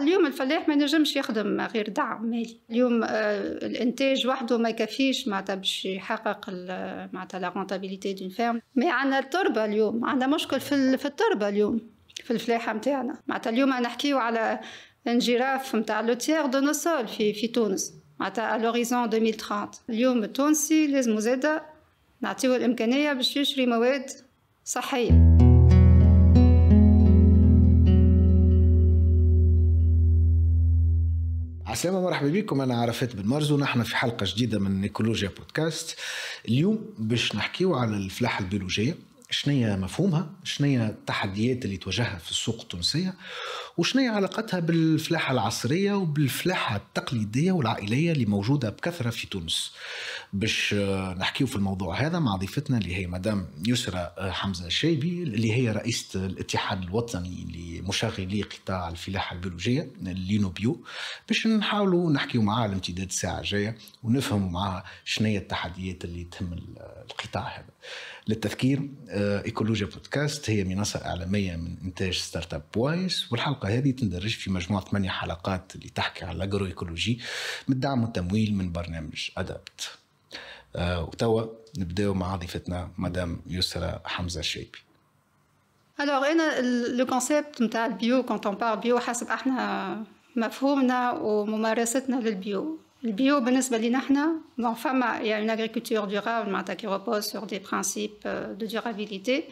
اليوم الفلاح ما ينجمش يخدم غير دعم مالي اليوم آه، الانتاج وحده ما يكفيش معناتها باش يحقق معناتها لا رونتابيليتي دون فيرم مي عندنا التربه اليوم عندنا مشكل في في التربه اليوم في الفلاحه نتاعنا معناتها اليوم نحكيو على انجراف نتاع لو تيير دو نوسول في في تونس معناتها لوريزون 2030 اليوم التونسي لازم زاده نعطيو الامكانيه باش يشري مواد صحيه عسلامة مرحبا بكم أنا عرفت بن مرزو نحن في حلقة جديدة من إيكولوجيا بودكاست اليوم باش نحكيو على الفلاحة البيولوجية شنية مفهومها شنية التحديات اللي تواجهها في السوق التونسية وشنية علاقتها بالفلاحة العصرية وبالفلاحة التقليدية والعائلية اللي موجودة بكثرة في تونس باش نحكيو في الموضوع هذا مع ضيفتنا اللي هي مدام يسرى حمزة الشيبي اللي هي رئيسة الاتحاد الوطني لمشغلي قطاع الفلاحة البيولوجية لينو بيو باش نحاولوا نحكيو معاها على امتداد الساعة الجاية ونفهموا معاها شنية التحديات اللي تهم القطاع هذا للتذكير آه، ايكولوجيا بودكاست هي منصه اعلاميه من انتاج ستارت اب وايز والحلقه هذه تندرج في مجموعه ثمانيه حلقات اللي تحكي على الاجرو ايكولوجي بالدعم والتمويل من برنامج ادابت آه، وتوا نبداو مع ضيفتنا مدام يسرى حمزه الشيبي الوغ انا لو كونسيبت نتاع البيو كونت اون بار بيو حسب احنا مفهومنا وممارستنا للبيو Le bio, il y a une agriculture durable, qui repose sur des principes euh, de durabilité.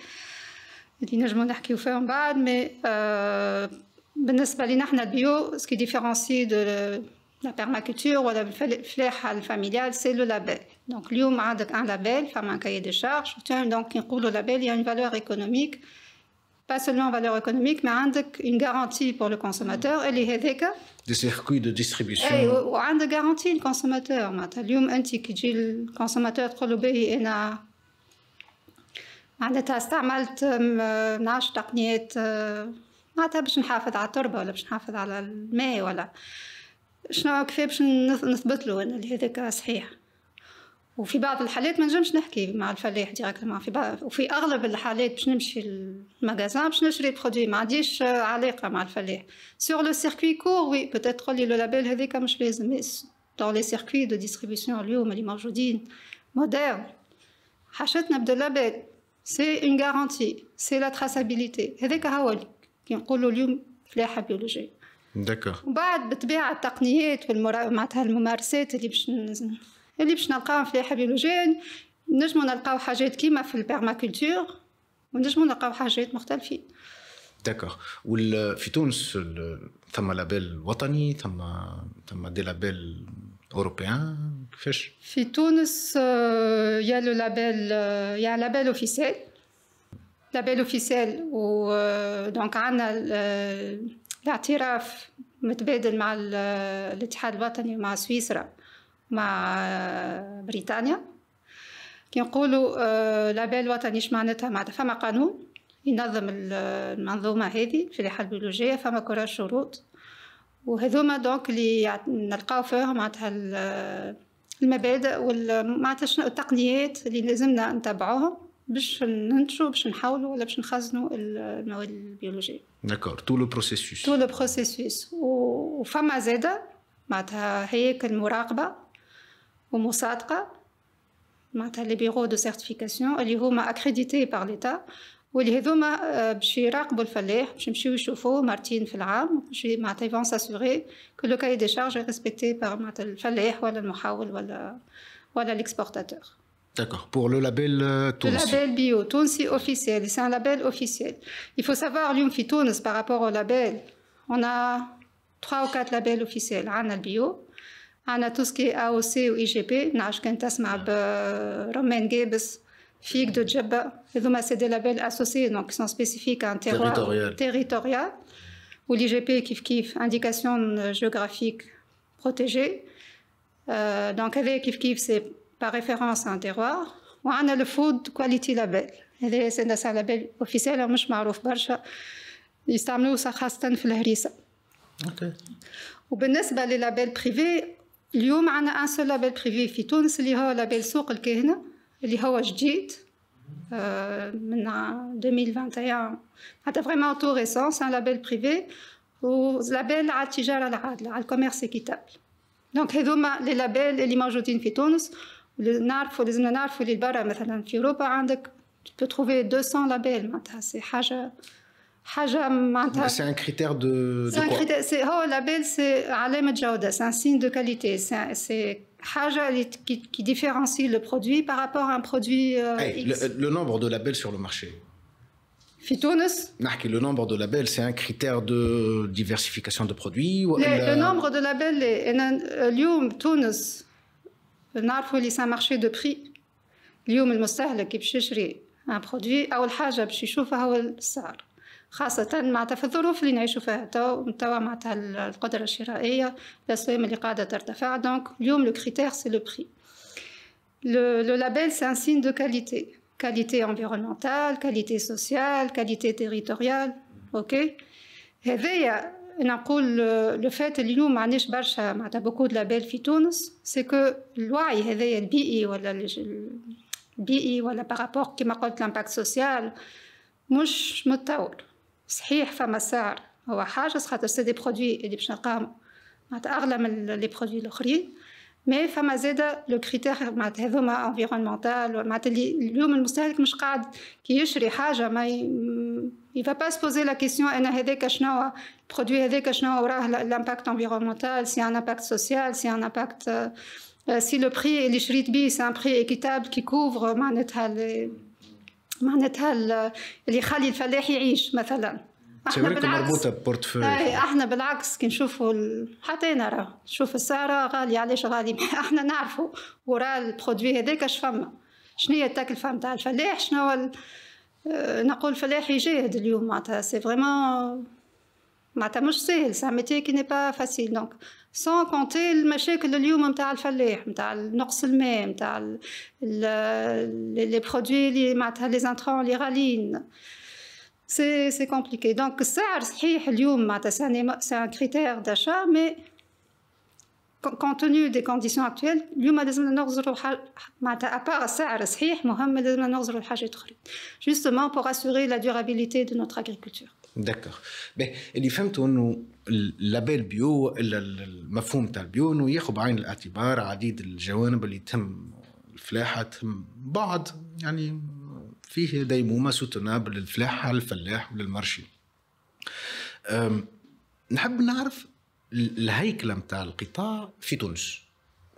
D'énormément qui vous fait mais euh, le bio, ce qui différencie de la permaculture ou de la flèche familiale, c'est le label. Donc, lui, a un label, un cahier de charges, Il dit donc un label, il y a une valeur économique. pas seulement en valeur économique mais une garantie pour le consommateur اللي هذاك دي سيركوي دو ديستريبيسيون اي وعندك غارانتي الكونسوماتور معناتها اليوم انت le consommateur الكونسوماتور تقول له باهي انا معناتها استعملت نعرفش تقنيات آه، معناتها باش نحافظ على التربه ولا باش نحافظ على الماء ولا شنو كيف باش نثبت له ان هذاك صحيح وفي بعض الحالات ما نجمش نحكي مع الفلاح ديريكتومون في بعض وفي اغلب الحالات باش نمشي للمغازان باش نشري برودوي ما عنديش علاقه مع الفلاح سور لو سيركوي كور وي بوتيت لي لو لابيل هذيك مش لازم دون لي سيركوي دو ديستريبيسيون اليوم اللي موجودين موديرن حاشتنا بدو لابيل سي اون غارانتي سي لا تراسابيليتي هذاك هو كي نقولوا اليوم فلاحه بيولوجيه داكور وبعد بطبيعه التقنيات والمرا... معناتها الممارسات اللي باش اللي باش نلقاهم في الريحه بيولوجيه نجمو نلقاو حاجات كيما في البيرماكولتور ونجمو نلقاو حاجات مختلفين داكوغ وفي تونس ثم لابيل وطني ثم ثم دي لابيل اوروبيان كيفاش في تونس آه، يا لو لابيل آه، يا لابيل اوفيسيل لابيل اوفيسيل و دونك آه، عندنا الاعتراف متبادل مع الاتحاد الوطني ومع سويسرا مع بريطانيا كنقولوا آه، لابيل وطني اش معناتها معناتها فما قانون ينظم المنظومه هذه في الريحه البيولوجيه فما كره شروط وهذوما دونك اللي نلقاو فيهم معناتها المبادئ ومعناتها شنو التقنيات اللي لازمنا نتبعوهم باش ننتجو باش نحاولوا ولا باش نخزنوا المواد البيولوجيه داكور تو لو بروسيسوس تو لو بروسيسوس وفما زاده معناتها هياكل مراقبه Les bureaux de certification sont accrédité par l'État. C'est a ça que je suis en train de chercher le salaire. Je suis en train de chercher le salaire, Martin, pour s'assurer que le cahier des charges est respecté par le salaire ou l'exportateur. D'accord, pour le label euh, Tounsi. Le label bio, Tounsi officiel, c'est un label officiel. Il faut savoir qu'ici, au par rapport au label, on a trois ou quatre labels officiels sur le bio. On a tout ce qui est AOC ou IGP, qui sont des labels associés qui sont spécifiques à un territoire territorial. Ou l'IGP, qui est l'indication euh, géographique protégée. Euh, donc, c'est par référence à un territoire. On a le Food Quality Label. C'est un label officiel, qui est très bien. Il est très bien. Il est Ou bien. c'est bah, le label privé, اليوم عندنا ان سو لابيل بريفي في تونس اللي هو لابيل سوق الكهنه اللي هو جديد آه، من 2021 هذا فريمون تو ريسون سان لابيل بريفي ولابيل على التجاره العادله على الكوميرس كيتابل دونك هذوما لي لابيل اللي موجودين في تونس نعرفوا لازمنا نعرفوا اللي برا مثلا في اوروبا عندك tu peux trouver 200 لابيل معناتها سي حاجه C'est un critère de, C'est un critère. c'est oh, label, c'est un signe de qualité. C'est qui, qui différencie le produit par rapport à un produit euh, le, nombre de labels sur le marché. Le nombre de labels, c'est un critère de diversification de produits ou Le, la... le nombre de labels, Tunis, c'est euh, un marché de prix. le المستهلك باش يشري un produit, أول Haja, باش يشوفها هو السعر. خاصة معناتها في الظروف اللي نعيشو فيها تو توا معناتها القدرة الشرائية الأسهم اللي قاعدة ترتفع دونك اليوم لو كريتير سي لو بري لو لابيل سي ان سين دو كاليتي كاليتي انفيرونمونتال كاليتي سوسيال كاليتي تيريتوريال اوكي هذايا نقول لو فات اليوم ما عندناش برشا معناتها بوكو دو لابيل في تونس سي كو الوعي هذايا البيئي ولا البيئي ولا بارابور كيما قلت لامباكت سوسيال مش متطور C'est vrai, mais des produits produits Mais, le critère environnemental, Il ne pas se poser la question si un a un impact environnemental, s'il a un impact social, euh، si le prix est équitable, qui couvre معناتها اللي يخلي الفلاح يعيش مثلا احنا بالعكس مربوطه ببورتفوي اي احنا بالعكس كي نشوفوا ال... حتى انا راه نشوف السعر غالي علاش غالي احنا نعرفوا وراء البرودوي هذاك اش فما شنو هي التكلفه نتاع الفلاح شنو هو آه، نقول الفلاح يجاهد اليوم معناتها سي فريمون معناتها مش سهل ميتي كي ني با فاسيل دونك Sans compter le marché que le lion a le norsel les produits, les intrants, les ralines. C'est compliqué. Donc, le est un critère d'achat, mais compte tenu des conditions actuelles, le est un Justement pour assurer la durabilité de notre agriculture. دكر اللي فهمته انه لابيل بيو المفهوم تاع البيو انه ياخذ بعين الاعتبار عديد الجوانب اللي تم الفلاحه تم بعض يعني فيه ديمومه سوتونابل للفلاحه للفلاح وللمرشي نحب نعرف الهيكله نتاع القطاع في تونس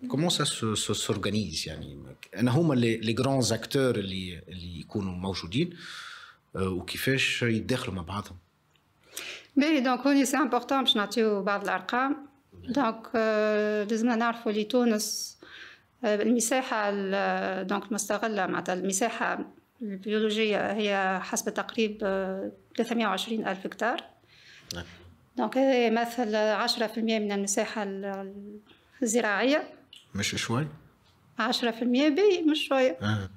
كومون سا سورغانيز يعني انا هما لي غران زاكتور اللي اللي يكونوا موجودين أه، وكيفاش يتداخلوا مع بعضهم باهي دونك هوني سي امبورطون باش نعطيو بعض الارقام دونك لازمنا نعرفوا لي تونس المساحه دونك المستغله معناتها المساحه البيولوجيه هي حسب تقريب 320 الف هكتار دونك هذا يمثل 10% من المساحه الزراعيه مش شوي 10% باهي مش شويه آه.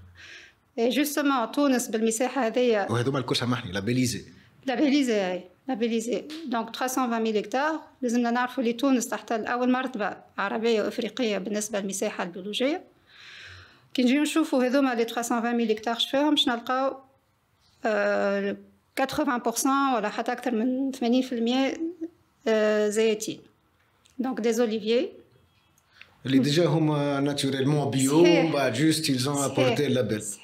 جوستومون تونس بالمساحه هذيا وهذوما الكل سامحني لابيليزي لابيليزي Donc 320 000 hectares. Nous devons le Les zones de l'Arabie l'abord. Premier degré arabe et à la biologie. Quand vous voyez ces les 320 000 hectares fermés, je ne que 80% ou la majorité de ces fermiers Donc des oliviers. Ils sont déjà naturellement bio. Bah, juste, ils ont apporté la bêlise.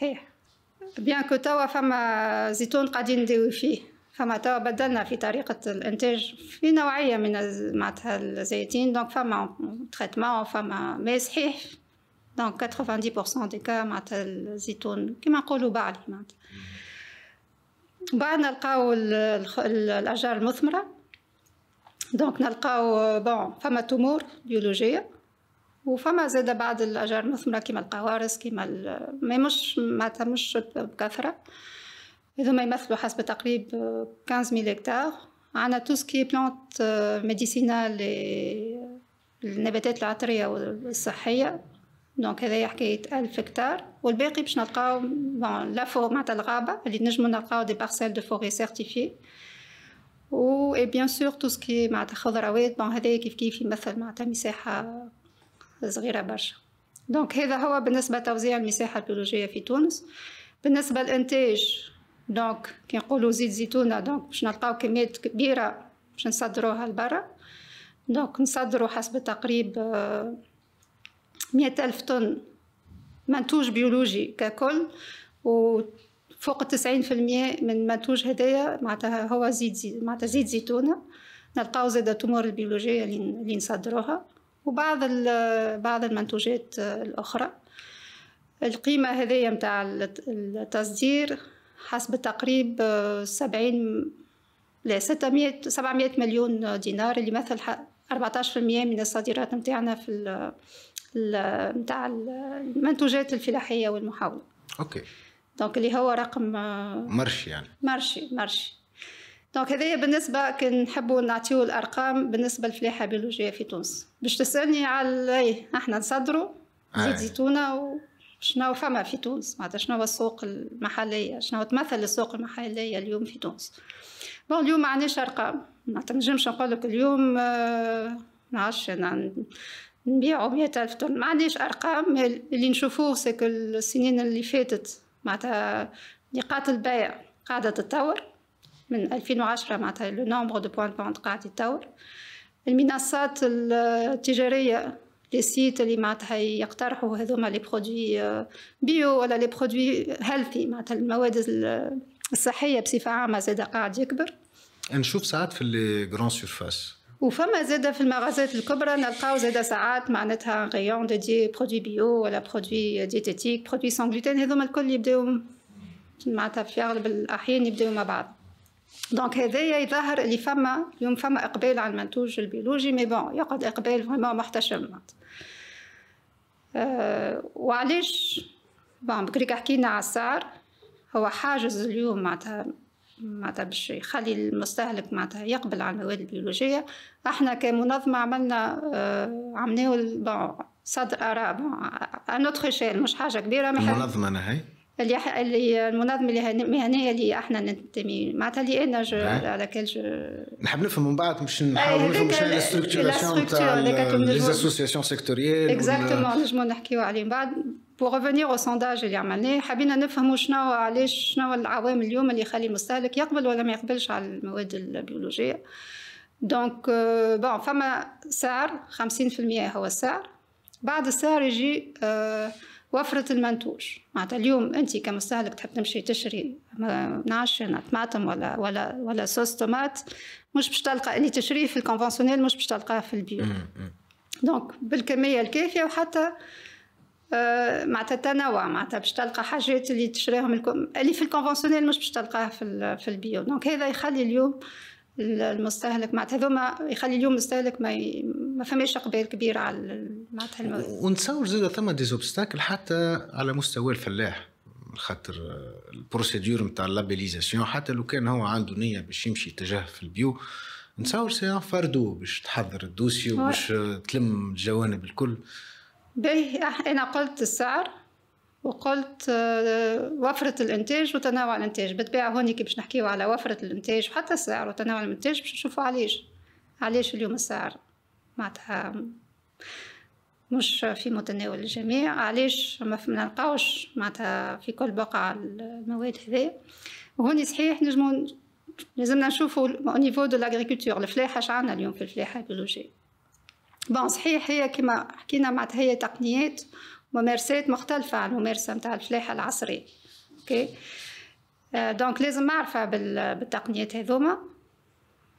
Bien que tu aies fait des zones qui ont des فما توا بدلنا في طريقة الإنتاج في نوعية من معناتها الزيتين دونك فما تريتمون فما ما صحيح دونك 90% دي كا معناتها الزيتون كيما نقولوا بعلي معناتها بعد نلقاو الأشجار المثمرة دونك نلقاو بون فما تمور بيولوجية وفما زادة بعض الأشجار المثمرة كيما القوارص كيما مي مش معناتها مش بكثرة هذوما يمثلوا حسب تقريب 15000 هكتار عندنا تو سكي بلانت ميديسينال النباتات العطريه والصحيه دونك هذايا حكايه 1000 هكتار والباقي باش نلقاو بون لا فور معناتها الغابه اللي نجمو نلقاو دي بارسيل دو فوري سيرتيفي و اي بيان سور تو سكي معناتها خضروات بون هذايا كيف كيف يمثل معناتها مساحه صغيره برشا دونك هذا هو بالنسبه لتوزيع المساحه البيولوجيه في تونس بالنسبه للانتاج دونك كي زيت زيتونه دونك باش نلقاو كميات كبيره باش نصدروها لبرا دونك نصدروا حسب تقريب مية آه، ألف طن منتوج بيولوجي ككل وفوق تسعين في المية من المنتوج هدايا معناتها هو زيت زيت معناتها زيت زيتونة نلقاو زادا التمور البيولوجية اللي نصدروها وبعض آه، بعض المنتوجات آه، الأخرى القيمة هذايا متاع التصدير حسب التقريب آه، سبعين لا 600 700 مليون دينار اللي في 14% من الصادرات نتاعنا في نتاع المنتوجات الفلاحيه والمحاوله. اوكي. دونك اللي هو رقم آه، مرشي يعني. مرشي مرشي. دونك هذايا بالنسبه كان نحبوا نعطيو الارقام بالنسبه للفلاحه البيولوجيه في تونس باش تسالني على ايه احنا نصدروا آه. زيت زيتونه و... شنو فما في تونس معناتها شنو السوق المحليه شنو تمثل السوق المحليه اليوم في تونس بون اليوم ما عندناش ارقام معناتها نجمش نقول لك اليوم آه نعرفش انا نبيعو مية ألف طن ما عنديش أرقام اللي نشوفوه سكو السنين اللي فاتت معناتها نقاط البيع قاعدة تتطور من ألفين وعشرة معناتها لو نومبر دو بوان بوند قاعد يتطور المنصات التجارية لي سيت اللي معناتها يقترحوا هذوما لي برودوي بيو ولا لي برودوي هيلثي معناتها المواد الصحيه بصفه عامه زاد قاعد يكبر نشوف ساعات في لي غران سيرفاس وفما زادة في المغازات الكبرى نلقاو زادة ساعات معناتها غيون دي برودوي بيو ولا برودوي ديتيتيك برودوي سون غلوتين هذوما الكل يبداو معناتها في اغلب الاحيان يبداو مع بعض دونك هذايا يظهر اللي فما اليوم فما اقبال على المنتوج البيولوجي مي بون يقعد اقبال فريمون محتشم معناتها وعلاش بون بكري حكينا على السعر هو حاجز اليوم معناتها معناتها باش يخلي المستهلك معناتها يقبل على المواد البيولوجية احنا كمنظمة عملنا أه بون صدر آراء أن نوتخ مش حاجة كبيرة منظمة أنا هاي اللي اللي المنظمه المهنيه اللي احنا ننتمي معناتها اللي انا جو نعم. على كل جو نحب نفهم من بعد باش نحاول إيه، نفهم شنو لا ستركتوراسيون تاع ليزاسوسياسيون سيكتوريال اكزاكتومون نجمو نحكيو عليه من بعد بوغ ريفونيغ او سونداج اللي عملناه حبينا نفهموا شنو علاش شنو العوامل اليوم اللي يخلي المستهلك يقبل ولا ما يقبلش على المواد البيولوجيه دونك بون euh, فما سعر 50% هو السعر بعد السعر يجي أه وفرة المنتوج معناتها اليوم أنت كمستهلك تحب تمشي تشري نعش طماطم ولا ولا ولا صوص طماط مش باش تلقى اللي تشريه في الكونفونسيونيل مش باش تلقاه في البيو دونك بالكمية الكافية وحتى آه، مع التنوع معناتها باش تلقى حاجات اللي تشريهم اللي في الكونفونسيونيل مش باش تلقاه في, في البيو دونك هذا يخلي اليوم المستهلك معناتها هذوما يخلي اليوم المستهلك ما, ي... ما فماش اقبال كبير على ونتصور زاد ثم زوبستاكل حتى على مستوى الفلاح خاطر البروسيدور نتاع لابيليزاسيون حتى لو كان هو عنده نيه باش يمشي تجاه في البيو نتصور سي فردو باش تحضر الدوسي وباش تلم الجوانب الكل باهي انا قلت السعر وقلت آه، وفرة الإنتاج وتنوع الإنتاج بالطبيعة كي باش نحكيو على وفرة الإنتاج وحتى السعر وتنوع الإنتاج باش نشوفو علاش علاش اليوم السعر معناتها مش في متناول الجميع علاش ما نلقاوش معناتها في كل بقعة المواد هذا وهوني صحيح نجمو لازمنا نشوفو او نيفو دو لاغريكولتور الفلاحة شعنا اليوم في الفلاحة البيولوجية بون صحيح هي كما حكينا معناتها هي تقنيات ممارسات مختلفة عن الممارسة متاع الفلاحة العصرية اوكي آه، دونك لازم معرفة بالتقنيات هذوما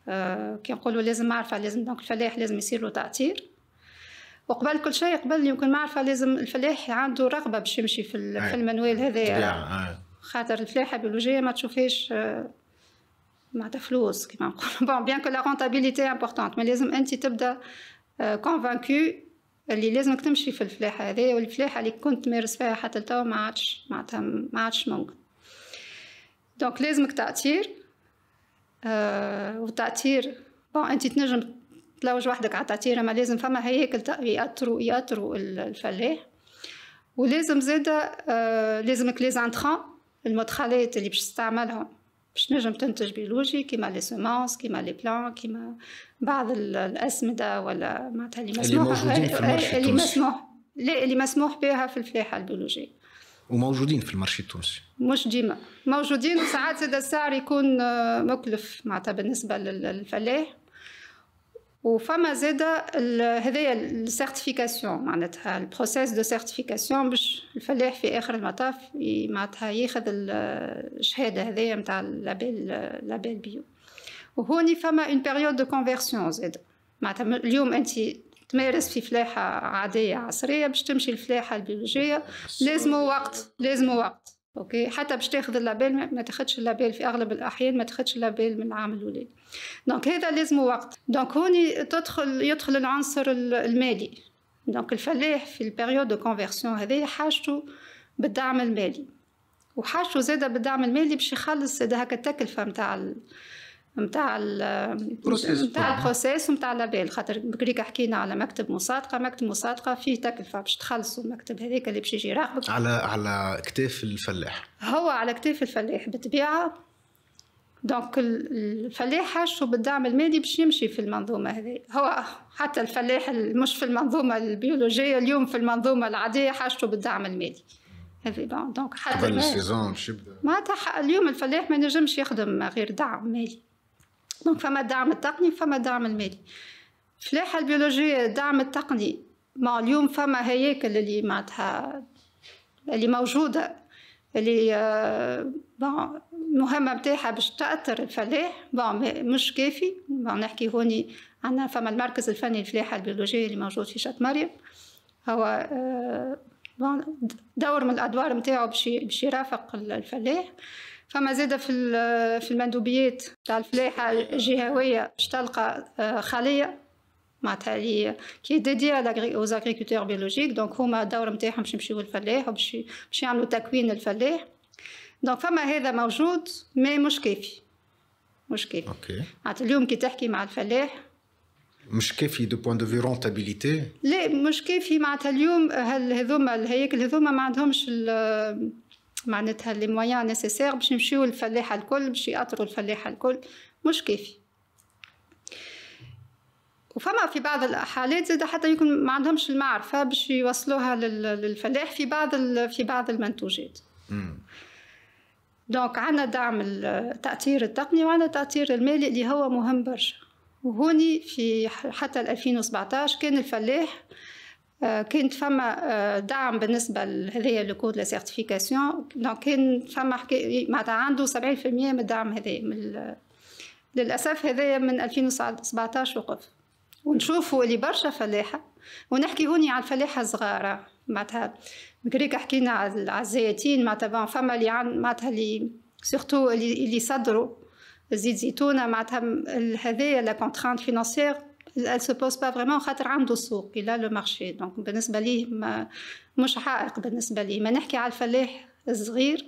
آه، كي نقولو لازم معرفة لازم دونك الفلاح لازم يصير له تأثير وقبل كل شيء قبل يمكن معرفه لازم الفلاح عنده رغبه باش يمشي في, في المنوال هذايا خاطر الفلاحه البيولوجيه ما تشوفهاش آه، معناتها فلوس كيما نقول بون بيان كو لا رونتابيليتي امبورطونت مي لازم انت تبدا كونفانكو آه، اللي لازمك تمشي في الفلاحه هذايا والفلاحه اللي كنت تمارس فيها حتى لتوا ما عادش معناتها ما عادش ممكن دونك لازمك تأثير آه والتأثير بون انت تنجم تلوج وحدك على تعتيرة ما لازم فما هياكل يأطروا يأطروا الفلاح ولازم زادة لازم كلاز انتخان المدخلات اللي باش تستعملهم باش تنجم تنتج بيولوجي كيما لي سومونس كيما لي بلان كيما بعض الأسمدة ولا معناتها اللي مسموح آه، آه، اللي, مسموح لا اللي مسموح بها في الفلاحة البيولوجية وموجودين في المارشي التونسي مش ديما موجودين ساعات هذا السعر يكون آه، مكلف معناتها بالنسبه للفلاح وفما زاد هذايا السيرتيفيكاسيون معناتها البروسيس دو سيرتيفيكاسيون باش الفلاح في اخر المطاف معناتها ياخذ الشهاده هذايا نتاع لابيل لابيل بيو وهوني فما اون بيريود دو كونفيرسيون زاد معناتها اليوم انت تمارس في فلاحه عاديه عصريه باش تمشي الفلاحه البيولوجيه لازم وقت لازم وقت اوكي حتى باش تاخذ اللابيل ما تاخذش اللابيل في اغلب الاحيان ما تاخذش اللابيل من العام الاولاني دونك هذا لازم وقت دونك هوني تدخل يدخل العنصر المالي دونك الفلاح في البيريود دو كونفيرسيون هذه حاجته بالدعم المالي وحاجته زاده بالدعم المالي باش يخلص هذاك التكلفه نتاع نتاع نتاع البروسيس نتاع لابيل خاطر بكري حكينا على مكتب مصادقه مكتب مصادقه فيه تكلفه باش تخلصوا المكتب هذاك اللي باش يجي يراقبك على على اكتاف الفلاح هو على اكتاف الفلاح بالطبيعه دونك الفلاح حاشه بالدعم المالي باش يمشي في المنظومه هذه هو حتى الفلاح مش في المنظومه البيولوجيه اليوم في المنظومه العاديه حاشه بالدعم المالي بون دونك حتى قبل السيزون باش يبدا معناتها اليوم الفلاح ما ينجمش يخدم غير دعم مالي دونك فما الدعم التقني فما الدعم المالي فلاحة البيولوجية الدعم التقني ما اليوم فما هياكل اللي معتها اللي موجودة اللي بون المهمة بتاعها باش تأثر الفلاح بون مش كافي بون نحكي هوني عنا فما المركز الفني الفلاحة البيولوجية اللي موجود في شات مريم هو دور من الأدوار متاعه باش يرافق الفلاح فما زاد في في المندوبيات تاع الفلاحه الجهويه باش تلقى آه، خليه معناتها اللي كي ديدي اوز اغريكولتور بيولوجيك دونك هما الدور نتاعهم باش يمشيو للفلاح وباش باش يعملوا تكوين الفلاح دونك فما هذا موجود مي مش كافي مش كافي اوكي معناتها اليوم كي تحكي مع الفلاح مش كافي دو بوان دو في رونتابيليتي لا مش كافي معناتها اليوم هذوما الهياكل هذوما ما عندهمش معناتها لي مويان نيسيسير باش يمشيو للفلاحه الكل باش يأطروا الفلاحه الكل مش كافي وفما في بعض الحالات زاد حتى يكون ما عندهمش المعرفه باش يوصلوها للفلاح في بعض في بعض المنتوجات دونك عندنا دعم التأثير التقني وعندنا التأثير المالي اللي هو مهم برشا وهوني في حتى 2017 كان الفلاح كانت فما آه، دعم بالنسبة لهذه لو لسيرتيفيكاسيون دونك كان فما حكاية معناتها عنده سبعين في المية من الدعم هذايا من للأسف هذايا من ألفين وسبعتاش وقف ونشوفوا اللي برشا فلاحة ونحكي هوني على الفلاحة الصغارة معناتها بكريك حكينا على الزيتين معناتها فما اللي عن معناتها اللي سورتو اللي, اللي صدروا زيت زيتونة معناتها هذايا لا كونترانت فينانسيير elle se pose pas vraiment خاطر عنده السوق il لو مارشي دونك بالنسبه لي ما مش حائق بالنسبه لي ما نحكي على الفلاح الصغير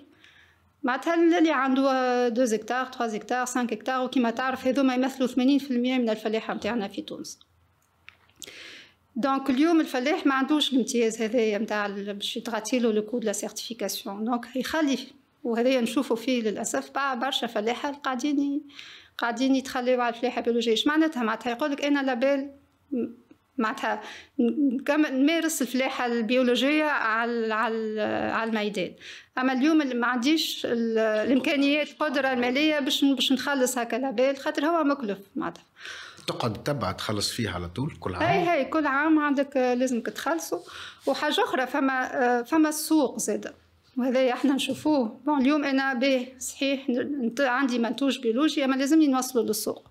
معناتها اللي عنده 2 هكتار 3 هكتار 5 هكتار وكما تعرف هذوما يمثلوا 80% من الفلاحه نتاعنا في تونس دونك اليوم الفلاح ما عندوش الامتياز هذا نتاع باش يتغطي له لو كود لا سيرتيفيكاسيون دونك يخلي وهذا نشوفو فيه للاسف بعض برشا فلاحه قاعدين قاعدين يتخليوا على الفلاحه البيولوجيه اش معناتها معناتها يقولك انا لابال معناتها نكمل نمارس الفلاحه البيولوجيه على على على الميدان اما اليوم اللي ما عنديش الامكانيات القدره الماليه باش باش نخلص هكا لابال خاطر هو مكلف معناتها تقعد تبع تخلص فيه على طول كل عام هاي هاي كل عام عندك لازمك تخلصه وحاجه اخرى فما فما السوق زاده وهذا احنا نشوفوه بون اليوم انا به صحيح عندي منتوج بيولوجي اما لازمني نوصله للسوق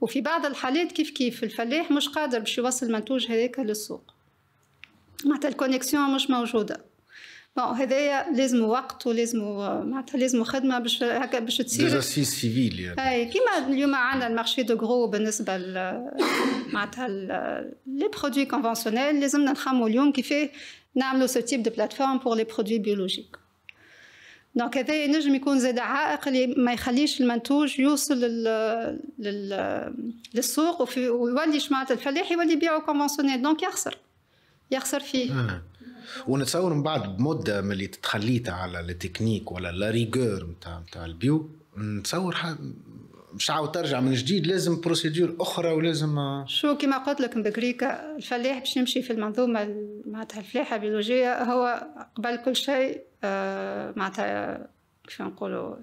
وفي بعض الحالات كيف كيف الفلاح مش قادر باش يوصل المنتوج هذاك للسوق معناتها الكونيكسيون مش موجوده بون هذايا لازم وقت ولازم معناتها لازم خدمه باش هكا باش تصير ديزاسيس سيفيل يعني اي كيما اليوم عندنا المارشي دو غرو بالنسبه معناتها لي برودوي كونفونسيونيل لازمنا نخمو اليوم كيفاه نعملوا سو تيب دو بلاتفورم بور لي برودوي بيولوجيك دونك هذا ينجم يكون زاد عائق اللي ما يخليش المنتوج يوصل لل... لل... للسوق وفي... ويولي معناتها الفلاح يولي يبيعو كونفونسيونيل دونك يخسر يخسر فيه آه. ونتصور من بعد بمده ملي تتخليت على التكنيك ولا لا ريغور نتاع نتاع البيو نتصور باش عاود ترجع من جديد لازم بروسيدور اخرى ولازم آه. شو كما قلت لك بكريكا الفلاح باش يمشي في المنظومه معناتها الفلاحه البيولوجيه هو قبل كل شيء آه، معناتها كيف نقولوا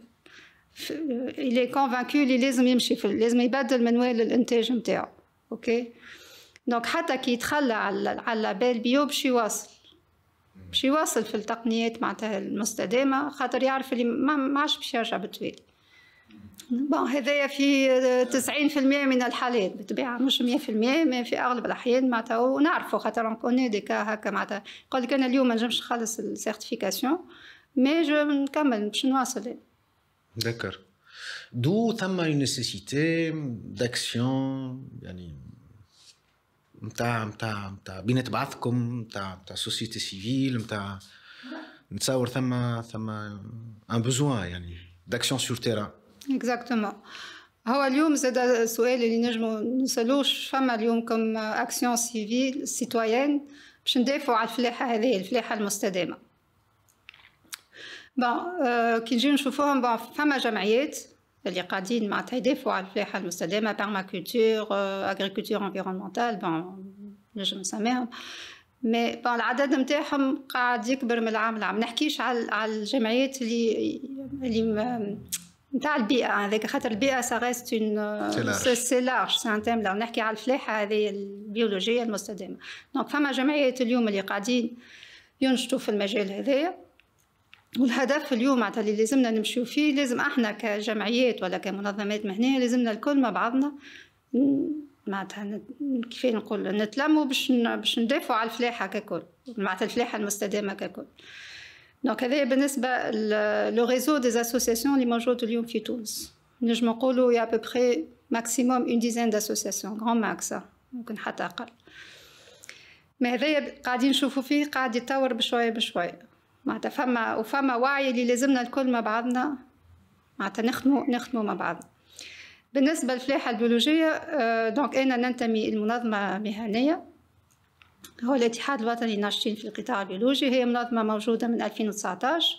إلي كونفانكو اللي لازم يمشي في لازم يبدل منوال الانتاج نتاعو اوكي دونك حتى كي يتخلى على على بال بيو باش يواصل باش يواصل في التقنيات معناتها المستدامه خاطر يعرف اللي ما عادش باش يرجع بالتوالي بون هذايا في 90% من الحالات بالطبيعه مش 100% ما في اغلب الاحيان معناتها ونعرفوا خاطر كوني دي كا هكا معناتها يقول لك انا اليوم ما نجمش نخلص السيرتيفيكاسيون مي جو نكمل باش نواصل داكر دو ثم نيسيسيتي داكسيون يعني نتاع نتاع نتاع بينات بعضكم نتاع نتاع سوسيتي سيفيل نتاع نتصور ثم ثم ان بوزوان يعني داكسيون سور تيران اكزاكتومون هو اليوم زاد السؤال اللي نجمو نسالوش فما اليوم كم اكسيون سيفيل سيتويان باش ندافعوا على الفلاحه هذه الفلاحه المستدامه بون كي نجيو نشوفوهم بون فما جمعيات اللي قاعدين معناتها يدافعوا على الفلاحه المستدامه بارماكولتور اغريكولتور انفيرونمونتال بون نجم نسميهم مي بون العدد نتاعهم قاعد يكبر من العام لعام نحكيش على على الجمعيات اللي اللي نتاع البيئه هذاك خاطر البيئه سارست اون سي لارج سي ان تيم لارج نحكي على الفلاحه هذه البيولوجيه المستدامه دونك فما جمعيه اليوم اللي قاعدين ينشطوا في المجال هذايا والهدف اليوم معناتها اللي لازمنا نمشيو فيه لازم احنا كجمعيات ولا كمنظمات مهنيه لازمنا الكل مع بعضنا معناتها كيف نقول نتلموا باش باش ندافعوا على الفلاحه ككل معناتها الفلاحه المستدامه ككل دونك هذايا بالنسبه لو ريزو دي اسوسياسيون اللي موجود اليوم في تونس نجم نقولوا يا بوبخي ماكسيموم اون ديزان داسوسياسيون غران ماكس ممكن حتى اقل مي هذايا قاعدين نشوفوا فيه قاعد يتطور بشويه بشويه معناتها فما وفما وعي اللي لازمنا الكل مع بعضنا معناتها نخدموا نخدموا مع بعضنا بالنسبه للفلاحه البيولوجيه دونك آه، انا ننتمي لمنظمه مهنيه هو الاتحاد الوطني الناشطين في القطاع البيولوجي هي منظمه موجوده من 2019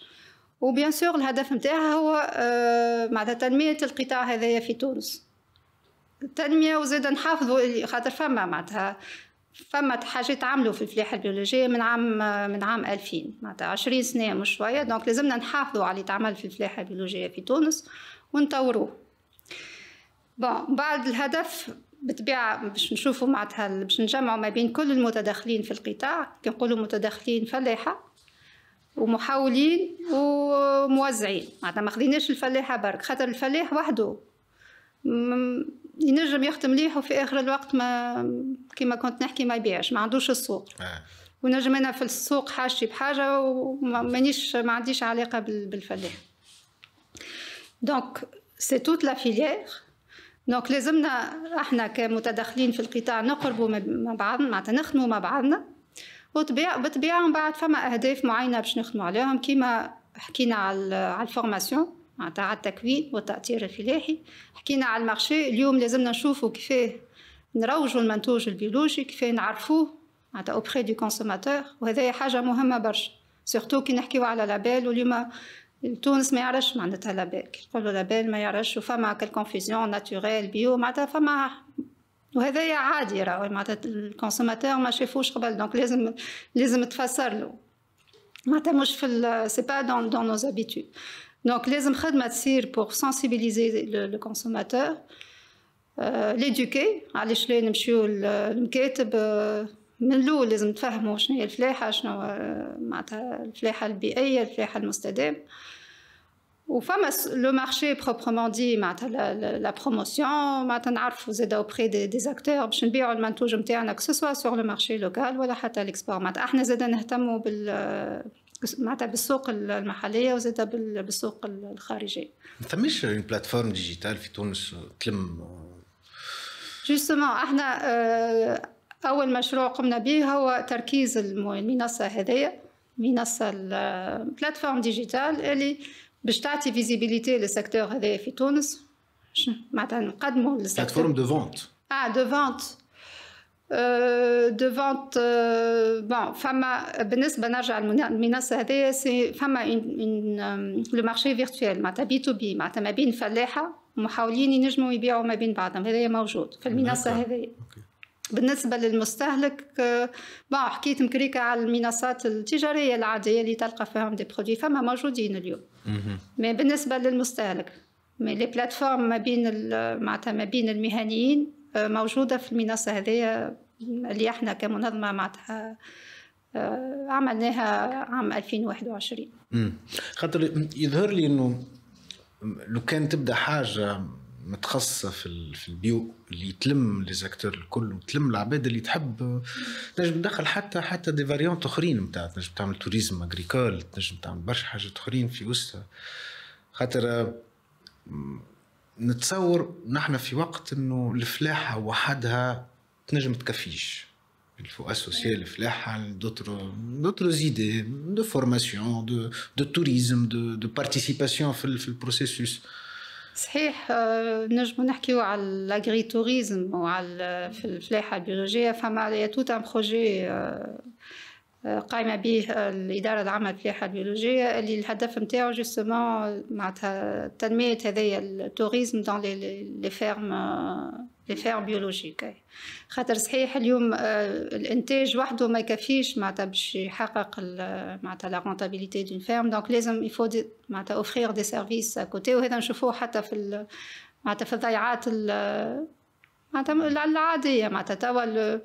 وبيان سور الهدف نتاعها هو آه، معناتها تنميه القطاع هذايا في تونس التنميه وزيد نحافظوا خاطر فما معناتها فما حاجات عملوا في الفلاحة البيولوجية من عام آه، من عام 2000 معناتها 20 سنة مش شوية دونك لازمنا نحافظوا على تعمل في الفلاحة البيولوجية في تونس ونطوروه بون بعد الهدف بتبيع باش نشوفوا معناتها باش نجمعوا ما بين كل المتداخلين في القطاع كي نقولوا متداخلين فلاحه ومحاولين وموزعين معناتها ما خديناش الفلاحه برك خاطر الفلاح وحده ينجم يختم ليه في اخر الوقت ما كيما كنت نحكي ما يبيعش ما عندوش السوق آه. ونجم انا في السوق حاشي بحاجه ومانيش ما عنديش علاقه بالفلاح دونك سي توت لا فيليير دونك لازمنا احنا كمتدخلين في القطاع نقربوا مع بعضنا معناتها نخدموا مع بعضنا وبطبيعة بالطبيعة من بعد فما أهداف معينة باش نخدموا عليهم كيما حكينا على على الفورماسيون معناتها على التكوين والتأطير الفلاحي حكينا على المارشي اليوم لازمنا نشوفوا كيفاه نروجوا المنتوج البيولوجي كيفاه نعرفوه معناتها اوبخي دو كونسوماتور وهذا حاجة مهمة برشا سورتو كي نحكيو على لابيل واليوم تونس ما يعرفش معناتها بال كي يقولوا بال ما يعرفش وفما هكا الكونفيزيون ناتوريل بيو معناتها فما وهذايا عادي راهو معناتها الكونسوماتور ما شافوش قبل دونك لازم لازم تفسر له معناتها مش في سي با دون دون نوز هابيتود دونك لازم خدمه تصير بور سونسيبيليزي لو كونسوماتور ليدوكي علاش لا نمشيو المكاتب من الاول لازم تفهموا شنو هي الفلاحه شنو معناتها الفلاحه البيئيه الفلاحه المستدامه وفما لو مارشي بروبرمون دي معناتها لا بروموسيون معناتها نعرفوا زاد اوبري دي, دي زاكتور باش نبيعوا المنتوج نتاعنا سوا سور لو مارشي لوكال ولا حتى ليكسبور معناتها احنا زاد نهتموا بال معناتها بالسوق المحليه وزاد بالسوق الخارجي ما فماش اون بلاتفورم ديجيتال في تونس تلم جوستومون احنا اه أول مشروع قمنا به هو تركيز المنصة هذية منصة البلاتفورم ديجيتال اللي باش تعطي فيزيبيليتي للسيكتور هذايا في تونس معناتها نقدموا للسيكتور بلاتفورم دو فونت اه دو فونت دو فونت بون فما بالنسبه نرجع للمنصه هذايا سي فما لو مارشي فيرتوال معناتها بي تو بي معناتها ما بين فلاحه محاولين ينجموا يبيعوا ما بين بعضهم هذايا موجود في المنصه هذايا okay. بالنسبة للمستهلك آه، بون حكيت مكريكة على المنصات التجارية العادية اللي تلقى فيهم دي برودوي فما موجودين اليوم مي بالنسبة للمستهلك مي لي بلاتفورم ما بين معناتها ما بين المهنيين آه، موجودة في المنصة هذيا اللي احنا كمنظمة معناتها آه، عملناها عام 2021 خاطر يظهر لي انه لو كان تبدا حاجه متخصصه في في البيو اللي تلم لي زاكتور الكل وتلم العباد اللي تحب تنجم تدخل حتى حتى دي فاريونت اخرين نتاع تنجم تعمل توريزم اغريكول تنجم تعمل برشا حاجات اخرين في وسطها خاطر نتصور نحن في وقت انه الفلاحه وحدها تنجم تكفيش الفو اسوسيي الفلاحه دوتر دوتر زيدي دو فورماسيون دو دو توريزم دو دو de في في le صحيح آه، نجمو نحكيو على الاغري توريزم وعلى آه، في الفلاحه البيولوجيه فما توت ان بروجي قايمه به الاداره العامه للفلاحه البيولوجيه اللي الهدف نتاعو جوستومون معناتها تنميه هذايا التوريزم دون لي فيرم لي فيرم بيولوجيك خاطر صحيح اليوم آه، الانتاج وحده ما يكفيش معناتها باش يحقق معناتها لا رونتابيليتي دون فيرم دونك لازم يفو معناتها اوفرير دي سيرفيس كوتي وهذا نشوفوه حتى في معناتها في الضيعات معناتها العاديه معناتها توا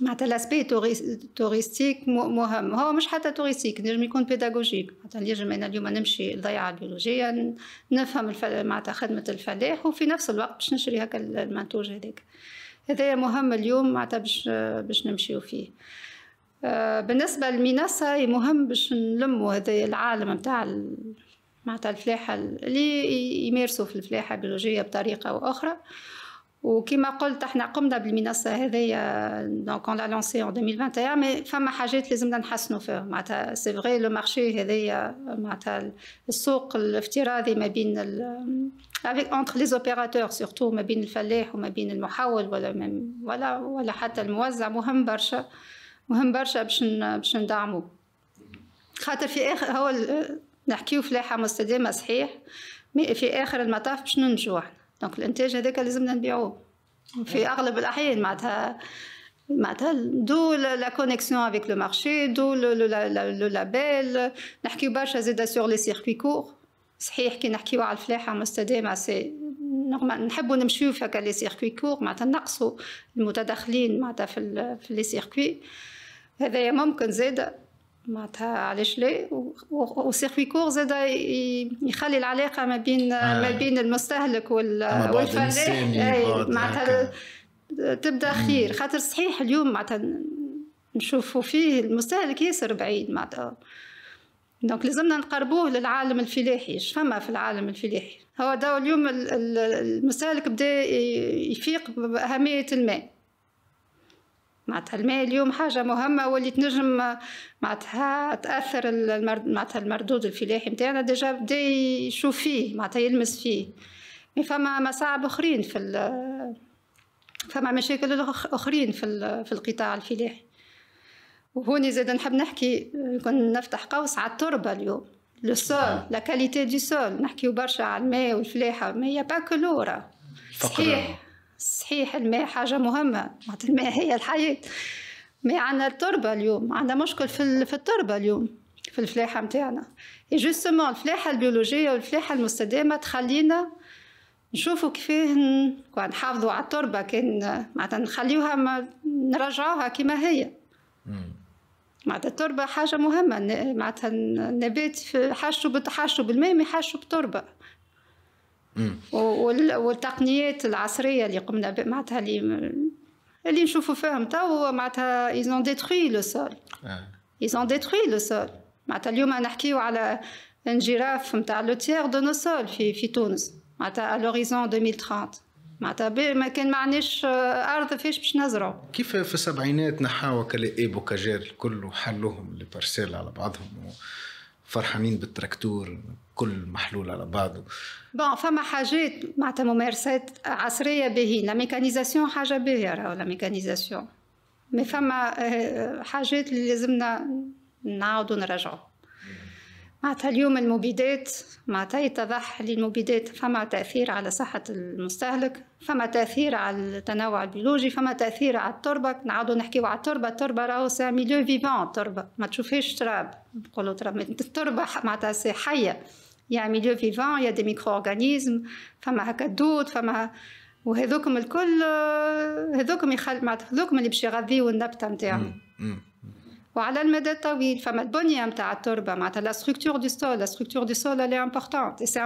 معناتها لاسبي توريستيك مهم هو مش حتى توريستيك نجم يكون بيداغوجيك معناتها نجم انا اليوم نمشي الضيعه البيولوجيه نفهم معناتها خدمه الفلاح وفي نفس الوقت باش نشري هكا المنتوج هذاك هذايا مهم اليوم معناتها باش باش نمشيو فيه آه، بالنسبة للمنصة مهم باش نلمو هذا العالم متاع معناتها الفلاحة اللي يمارسوا في الفلاحة البيولوجية بطريقة أو أخرى وكما قلت احنا قمنا بالمنصه هذه دونك اون لا لونسي ان 2021 مي فما حاجات لازمنا نحسنوا فيها معناتها سي فغي لو مارشي هذايا معناتها السوق الافتراضي ما بين افيك اونتر لي زوبيراتور سورتو ما بين الفلاح وما بين المحول ولا ولا ولا حتى الموزع مهم برشا مهم برشا باش باش ندعمو خاطر في اخر هو نحكيو فلاحه مستدامه صحيح مي في اخر المطاف باش ننجو احنا دونك الانتاج هذاك لازمنا نبيعوه في اغلب الاحيان معناتها معناتها دو لا كونيكسيون افيك لو مارشي دو لو لابيل نحكيو برشا زاده سور لي سيركوي كور صحيح كي نحكيو على الفلاحه مستدامه سي نورمال نحبوا نمشيو في هكا لي سيركوي كور معناتها نقصوا المتدخلين معناتها في, في لي سيركوي هذايا ممكن زاده معناتها علاش لا وسيرفي كور زاد يخلي العلاقه ما بين آه. ما بين المستهلك وال إيه، معناتها تبدا خير خاطر صحيح اليوم معناتها نشوفوا فيه المستهلك ياسر بعيد معناتها دونك لازمنا نقربوه للعالم الفلاحي فما في العالم الفلاحي هو دا اليوم المستهلك بدا يفيق باهميه الماء معناتها الماء اليوم حاجة مهمة واللي تنجم معناتها تأثر المرد معناتها المردود الفلاحي نتاعنا ديجا بدا يشوف فيه معناتها يلمس فيه مي فما مصاعب أخرين في فما مشاكل أخرين في, في القطاع الفلاحي وهوني زاد نحب نحكي كون نفتح قوس على التربة اليوم لو سول لا كاليتي دو سول نحكيو برشا على الماء والفلاحة مي يا با كلورا صحيح صحيح الماء حاجه مهمه معناتها الماء هي الحياه مي عندنا التربه اليوم عندنا مشكل في في التربه اليوم في الفلاحه نتاعنا جوستومون الفلاحه البيولوجيه والفلاحه المستدامه تخلينا نشوفوا كيفاه نحافظوا على التربه كان معناتها نخليوها ما نرجعوها كما هي معناتها التربه حاجه مهمه معناتها النبات حاشو بالماء ما يحاشو بالتربه والتقنيات العصريه اللي قمنا بها معناتها اللي اللي نشوفوا فيهم تو معناتها ايزون ديتروي لو سول ايزون ديتروي لو سول معناتها اليوم نحكيو على انجراف نتاع لو تيير دو نو سول في في تونس معناتها لوريزون 2030 معناتها ما كان ما عندناش ارض فاش باش نزرعوا كيف في السبعينات نحاوا كلائب وكجال الكل وحلوهم لي على بعضهم وفرحانين بالتراكتور كل محلول على بعضه بون فما حاجات معناتها ممارسات عصريه باهين لا ميكانيزاسيون حاجه باهيه راهو لا ميكانيزاسيون مي فما حاجات اللي لازمنا نعاودو نرجعو معناتها اليوم المبيدات معناتها يتضح للمبيدات فما تأثير على صحة المستهلك فما تأثير على التنوع البيولوجي فما تأثير على التربة نعاودو نحكيو على التربة التربة راهو سي ميليو فيفون التربة ما تشوفهاش تراب نقولو تراب التربة معناتها سي حية Il y a un milieu vivant, il y a des micro فما هكا الدود فما وهذوكم الكل هذوكم يخل Et هذوكم اللي باش يغذيو النبته نتاعنا وعلى المدى الطويل فما البنيه نتاع التربه معناتها لا ستركتور دو سول لا ستركتور دو سول اللي سي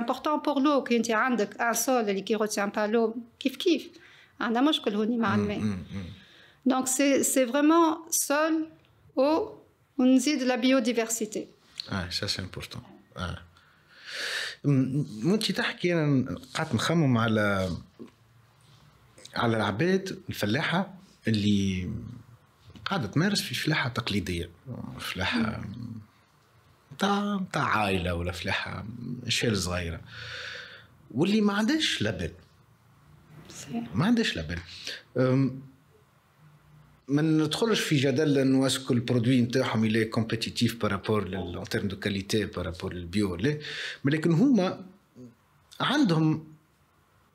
امبورطون وانت تحكي انا قعدت نخمم على على العباد الفلاحه اللي قاعده تمارس في فلاحه تقليديه فلاحه تاع تاع عائله ولا فلاحه اشياء صغيره واللي ما عندهاش لبن ما عندهاش لبن ما ندخلش في جدل انه اسكو البرودوي نتاعهم الي كومبيتيتيف بارابور ان تيرم دو كاليتي بارابور البيو لا لكن هما عندهم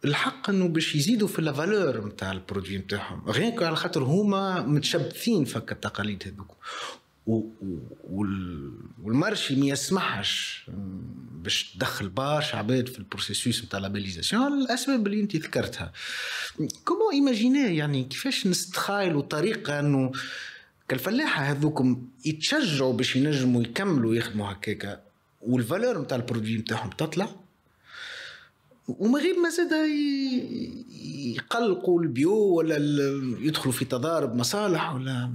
الحق انه باش يزيدوا في لافالور نتاع البرودوي نتاعهم غير على خاطر هما متشبثين فك التقاليد هذوك والمرشي ما يسمحش باش تدخل برشا عباد في البروسيسوس نتاع لابيليزاسيون الاسباب اللي انت ذكرتها كومون ايماجيني يعني كيفاش نستخايلوا طريقه انه كالفلاحه هذوكم يتشجعوا باش ينجموا يكملوا يخدموا هكاكا والفالور نتاع البرودوي نتاعهم تطلع وما غير ما زاد يقلقوا البيو ولا يدخلوا في تضارب مصالح ولا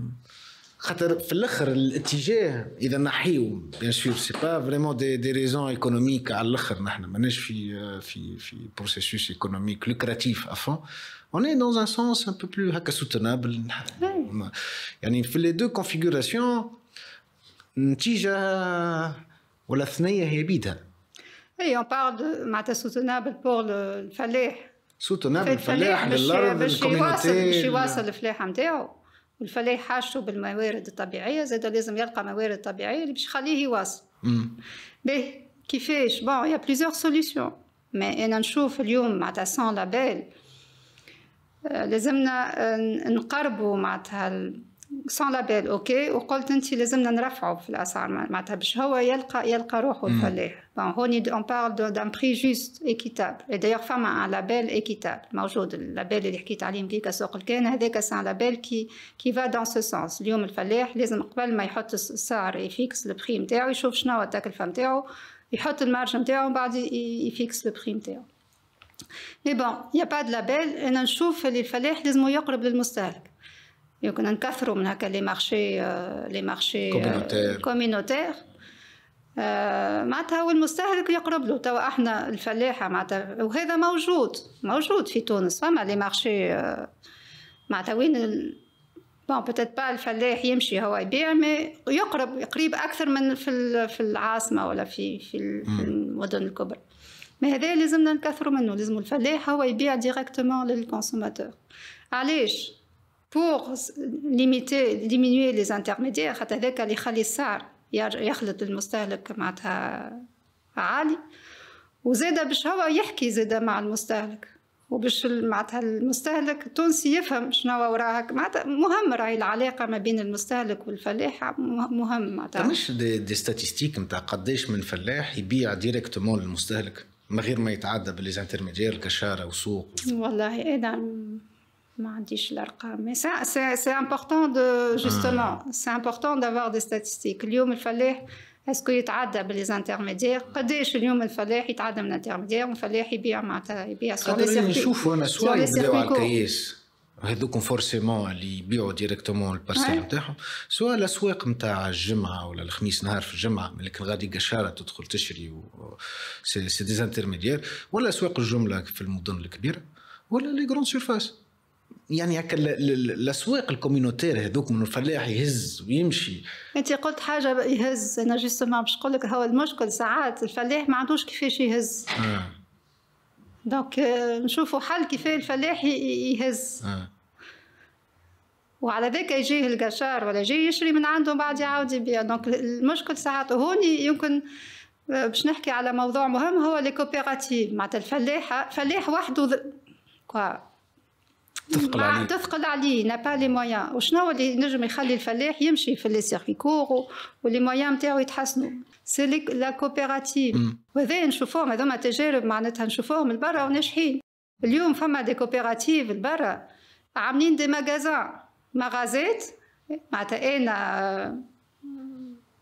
خاطر في الاخر الاتجاه اذا نحيو بيان سور سي با فريمون دي دي ريزون ايكونوميك على الاخر نحن ماناش في في في بروسيسوس ايكونوميك لوكراتيف افون on est dans un sens un peu plus هكا soutenable يعني في لي دو كونفيغوراسيون نتيجه ولا ثنيه هي بيدها اي اون بارل معناتها سوتونابل بور الفلاح سوتونابل الفلاح للارض باش يواصل باش يواصل الفلاحه نتاعو والفلاح حاجته بالموارد الطبيعيه زاد لازم يلقى موارد طبيعيه اللي باش يخليه يواصل باهي كيفاش بون يا بليزيور سوليسيون مي انا نشوف اليوم معناتها سون لابيل آه، لازمنا آه، نقربوا معناتها سون لابيل اوكي وقلت انت لازمنا نرفعوا في الاسعار معناتها باش هو يلقى يلقى روحه الفلاح بون هوني اون بارل دان بري جوست ايكيتاب اي دايوغ فما ان لابيل ايكيتاب موجود اللابيل اللي حكيت عليه مكيكا سوق الكان هذاك سان لابيل كي كي فا دون سو سونس اليوم الفلاح لازم قبل ما يحط السعر يفيكس البخي نتاعو يشوف شنو هو التكلفه نتاعو يحط المارج نتاعو من بعد يفيكس البخي نتاعو مي بون يا با دو لابيل انا نشوف اللي الفلاح لازم يقرب للمستهلك يمكن نكثروا من هكا لي مارشي آه، لي مارشي آه، كومينوتير آه، معناتها هو المستهلك يقرب له توا احنا الفلاحه معناتها وهذا موجود موجود في تونس فما لي مارشي معناتها وين بون بتات با الفلاح يمشي هو يبيع مي يقرب قريب اكثر من في في العاصمه ولا في في, في المدن الكبرى مي هذا لازمنا نكثروا منه لازم الفلاح هو يبيع ديريكتومون للكونسوماتور علاش بور ليميتي ديمينيي لي انترميديير خاطر هذاك اللي يخلي السعر يخلط المستهلك معناتها عالي وزادا باش هو يحكي زادا مع المستهلك وباش معناتها المستهلك التونسي يفهم شنو وراها معناتها مهم راهي العلاقه ما بين المستهلك والفلاح مهم معناتها مش دي, دي ستاتيستيك نتاع قداش من فلاح يبيع ديريكتومون للمستهلك من غير ما يتعدى بالليزانترميديير كشاره وسوق والله انا Mais c'est important de, justement, c'est important d'avoir des statistiques. اليوم الفلاح qu'il يتعدى بالانترميدير قداش اليوم الفلاح يتعدى من الانترميدير والفلاح يبيع معناتها يبيع intermédiaires نشوفوا انا سوا يبداو على فورسيمون ديريكتومون الاسواق نتاع ولا يعني هكا الاسواق الكوميونيتير هذوك من الفلاح يهز ويمشي انت قلت حاجه يهز انا جوستومون باش نقول لك هو المشكل ساعات الفلاح ما عندوش كيفاش يهز آه. دونك آه، نشوفوا حل كيفاه الفلاح يهز آه. وعلى ذاك يجيه القشار ولا يجي يشري من عنده بعد يعاود يبيع دونك المشكل ساعات هوني يمكن آه، باش نحكي على موضوع مهم هو لي كوبيراتيف معناتها الفلاحه فلاح وحده كوا تثقل عليه تثقل عليه نا با لي مويان وشنو اللي نجم يخلي الفلاح يمشي في لي سيرفي كور ولي مويان نتاعو يتحسنوا سي لا كوبيراتيف وهذا نشوفوهم هذوما تجارب معناتها نشوفوهم من برا وناجحين اليوم فما دي كوبيراتيف البرا عاملين دي مغازان مغازات معناتها انا آه،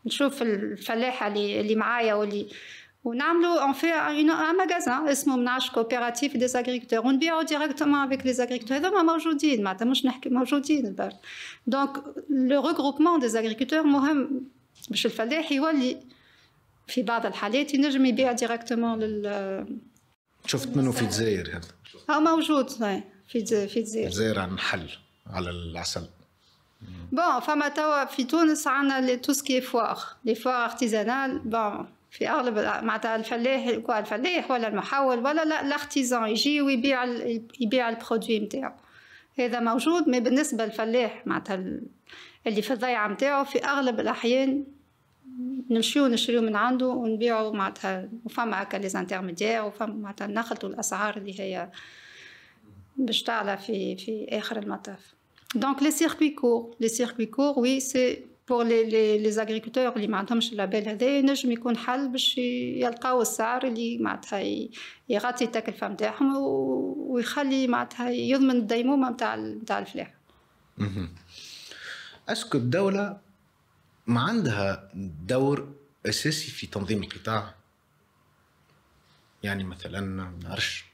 نشوف الفلاحه اللي اللي معايا واللي ونعملوا اون في ان ماغازان اسمه مناش كوبيراتيف دي اغريكتور ونبيعوا ديريكتومون افيك لي اغريكتور هذوما موجودين معناتها مش نحكي موجودين برك دونك لو ريغروبمون دي اغريكتور مهم باش الفلاح يولي في بعض الحالات ينجم يبيع ديريكتومون لل شفت منه في الجزائر هذا اه موجود في في الجزائر الجزائر عن حل على العسل بون فما توا في تونس عندنا تو سكي فوار لي فوار ارتيزانال بون في اغلب معناتها الفلاح الفلاح ولا المحول ولا لا لاختيزان يجي ويبيع ال... يبيع البرودوي نتاعو هذا موجود مي بالنسبه للفلاح معناتها اللي في الضيعه نتاعو في اغلب الاحيان نمشيو نشريو من عنده ونبيعو معناتها وفما هكا لي زانترميديير وفما معناتها نخلطو الاسعار اللي هي باش تعلى في في اخر المطاف دونك لي سيركوي كور لي سيركوي كور وي سي بور لي لي لي زاغريكولتور اللي ما عندهمش لابيل هذا ينجم يكون حل باش يلقاو السعر اللي معناتها يغطي التكلفه نتاعهم ويخلي معناتها يضمن الديمومه نتاع نتاع الفلاح اسكو الدوله ما عندها دور اساسي في تنظيم القطاع يعني مثلا ما نعرفش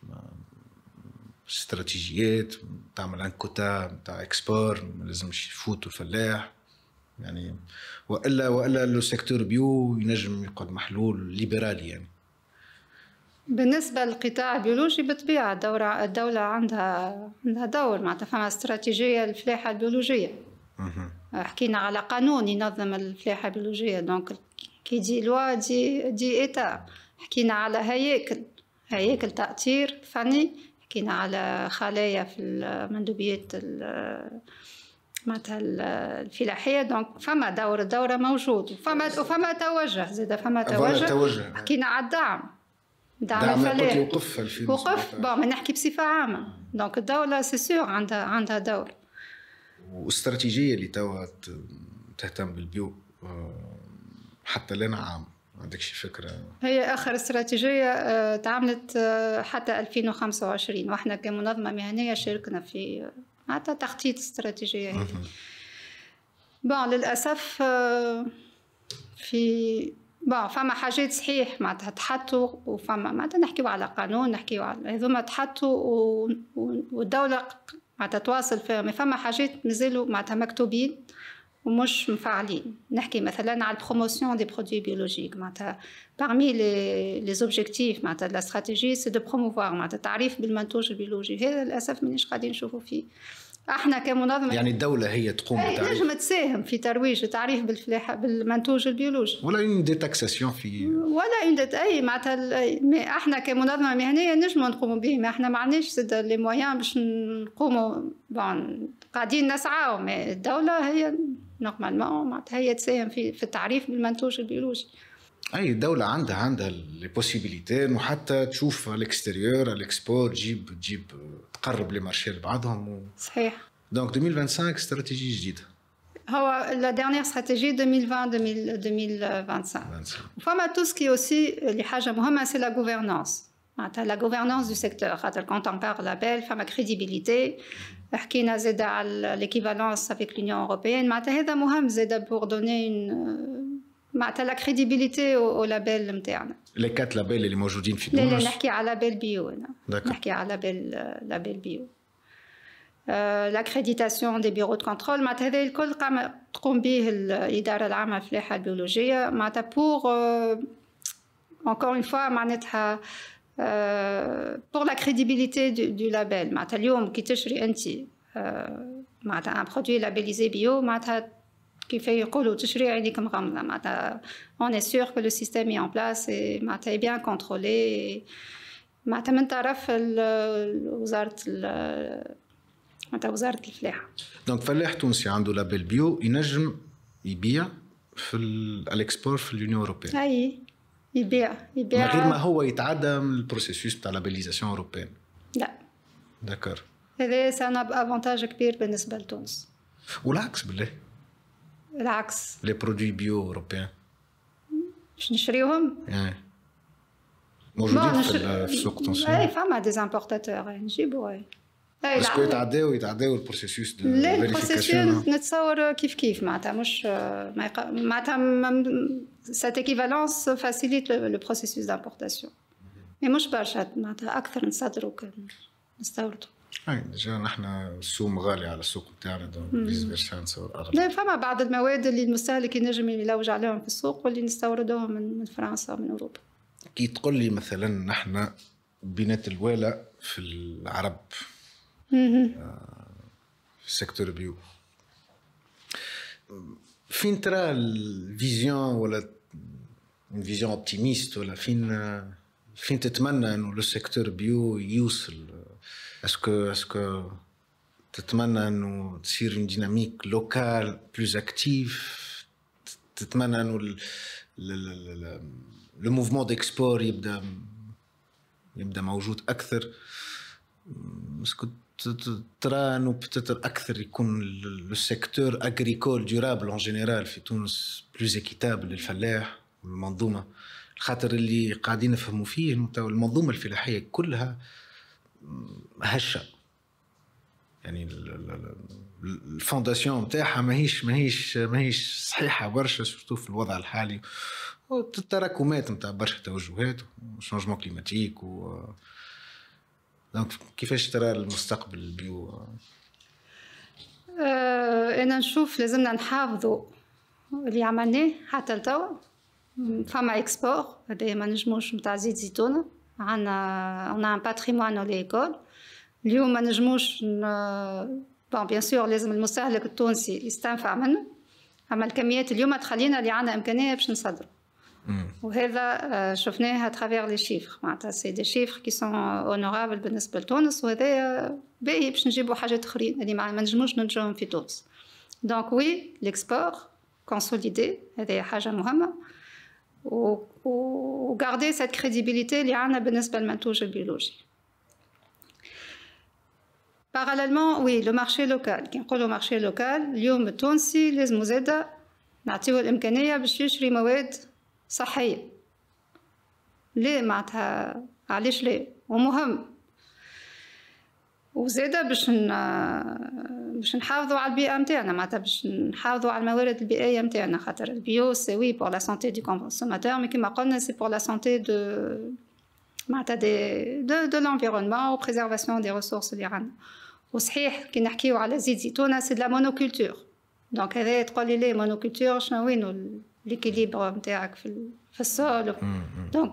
استراتيجيات تعمل عن كوتا تاع اكسبور ما لازمش الفلاح يعني والا والا لو سيكتور بيو ينجم يقعد محلول ليبرالي يعني بالنسبه للقطاع البيولوجي بالطبيعه الدوله عندها عندها دور معناتها فما استراتيجيه للفلاحه البيولوجيه حكينا على قانون ينظم الفلاحه البيولوجيه دونك كي دي لوا دي دي ايتا حكينا على هياكل هياكل تاطير فني حكينا على خلايا في المندوبيات معناتها الفلاحيه دونك فما دور الدوره موجود وفما وفما توجه زاد فما توجه, توجه. حكينا على الدعم دعم, الفلاح وقف وقف بون نحكي بصفه عامه دونك الدوله سي سور عندها عندها دور والاستراتيجيه اللي توا تهتم بالبيو آه، حتى لنا عام ما عندكش فكره هي اخر استراتيجيه آه، تعملت آه، حتى 2025 واحنا كمنظمه مهنيه شاركنا في معناتها تخطيط استراتيجيه يعني. بون للاسف آه، في بون فما حاجات صحيح معناتها تحطوا وفما معناتها نحكيو على قانون نحكيو على هذوما تحطوا و... والدوله معناتها تواصل فيهم فما حاجات مازالوا معناتها مكتوبين ومش مفعلين نحكي مثلا على البروموسيون دي برودوي بيولوجيك معناتها parmi لي زوبجيكتيف معناتها لا استراتيجي سي دو بروموفوار معناتها التعريف بالمنتوج البيولوجي هذا للاسف مانيش قاعدين نشوفوا فيه احنا كمنظمه يعني الدوله هي تقوم إيه، بتعريف نجم تساهم في ترويج تعريف بالفلاحه بالمنتوج البيولوجي ولا اون دي تاكساسيون في ولا اون دي اي معناتها احنا كمنظمه مهنيه نجم نقوم به ما احنا ما عندناش زاد لي مويان باش نقوموا بون قاعدين نسعاو الدوله هي نورمالمون معناتها هي تساهم في في التعريف بالمنتوج البيولوجي اي دوله عندها عندها لي بوسيبيليتي انه حتى تشوف الاكستيريور الاكسبور تجيب تجيب تقرب لي مارشي لبعضهم و... صحيح دونك 2025 استراتيجيه جديده هو لا ديرنيير استراتيجية 2020 2025 فما تو سكي اوسي اللي حاجه مهمه سي لا غوفرنونس Ah, la gouvernance du secteur quand on parle label crédibilité l'équivalence avec l'Union européenne C'est pour donner euh, la crédibilité au label interne les quatre labels qui sont aujourd'hui on bio hein. euh, euh, l'accréditation des bureaux de contrôle pour encore une fois euh, pour la crédibilité du label ma ta leum ki teshri enti euh, ma ta produit labellisé bio ma ta kifay yqolu teshri lik maghmala ma ta on est sûr que le système est en place et ma ta bien contrôlé ma ta men taraf le ministère ma ta ministère de l'agriculture donc fellah tunsi ando label bio il ne jm il biya fi l'export en l'union européenne ah oui. يبيع يبيع من غير ما هو يتعدى من البروسيسوس بتاع لابيليزاسيون اوروبيان لا دكر هذا سانا بافونتاج كبير بالنسبه لتونس والعكس بالله العكس لي برودوي بيو اوروبيان باش نشريوهم؟ ايه موجودين في السوق التونسي اي فما دي امبورتاتور نجيبو اي باسكو يتعداو يتعداو البروسيسوس دو لا البروسيسوس نتصور كيف كيف معناتها مش معناتها cette équivalence facilite le, le processus d'importation مي مش برشا معناتها اكثر نصدروا نستوردوا اي ديجا نحنا السوم غالي على السوق نتاعنا فيس فيرسا نصور لا فما بعض المواد اللي المستهلك ينجم يلوج عليهم في السوق واللي نستوردوهم من, من فرنسا ومن اوروبا كي تقول لي مثلا نحنا بنات الوالا في العرب آه في السيكتور بيو فين ترى الفيزيون ولا une vision optimiste. La fine, euh, hein, le secteur bio, Est-ce que, est-ce que, hein, une dynamique locale plus active, Est-ce hein, nous, le, le mouvement d'export, durable plus a يبدا موجود plus le ترى انه المنظومه خاطر اللي قاعدين نفهموا فيه المنظومه الفلاحيه كلها هشه يعني الفونداسيون نتاعها ماهيش ماهيش ماهيش صحيحه برشا سورتو في الوضع الحالي والتراكمات نتاع برشا توجهات شونجمون كليماتيك و دونك كيفاش ترى المستقبل البيو آه، انا نشوف لازمنا نحافظوا اللي عملناه حتى لتوا فما اكسبور هذايا ما نجموش نتاع زيت زيتونه عندنا عندنا ان باتريمون ليكول اليوم ما نجموش بون بيان سور لازم المستهلك التونسي يستنفع منه اما الكميات اليوم تخلينا اللي عندنا امكانيه باش نصدروا وهذا شفناها ترافير لي شيفر معناتها سي دي شيفر كي سون اونورابل بالنسبه لتونس وهذا باهي باش نجيبوا حاجات اخرين اللي ما نجموش ننتجوهم في تونس دونك وي ليكسبور كونسوليدي هذه حاجه مهمه وغاردي سيت كريديبيليتي اللي عندنا بالنسبه للمنتوج البيولوجي باراليلمون وي لو مارشي لوكال كي نقولوا مارشي لوكال اليوم التونسي لازم زاده نعطيو الامكانيه باش يشري مواد صحيه ليه معناتها علاش ليه ومهم وزادة باش باش نحافظوا على البيئة نتاعنا معناتها باش نحافظوا على الموارد البيئية نتاعنا خاطر البيو سي وي بور لا سونتي دي كونسوماتور مي كيما قلنا سي بور لا سونتي دو معناتها دي دو دو لونفيرونمون و بريزيرفاسيون دي ريسورس اللي عندنا وصحيح كي نحكيو على زيت زيتونة سي دو لا مونوكولتور دونك هذا تقول لي ليه مونوكولتور شنو وينو ليكيليبر نتاعك في, في السول دونك